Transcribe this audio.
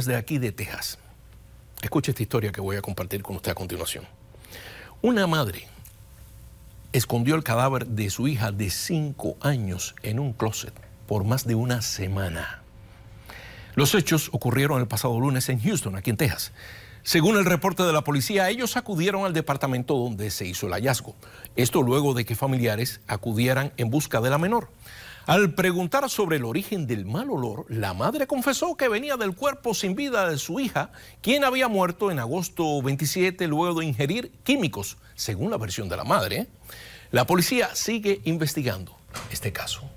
de aquí de Texas. Escuche esta historia que voy a compartir con usted a continuación. Una madre escondió el cadáver de su hija de cinco años en un closet por más de una semana. Los hechos ocurrieron el pasado lunes en Houston, aquí en Texas. Según el reporte de la policía, ellos acudieron al departamento donde se hizo el hallazgo. Esto luego de que familiares acudieran en busca de la menor. Al preguntar sobre el origen del mal olor, la madre confesó que venía del cuerpo sin vida de su hija, quien había muerto en agosto 27 luego de ingerir químicos, según la versión de la madre. La policía sigue investigando este caso.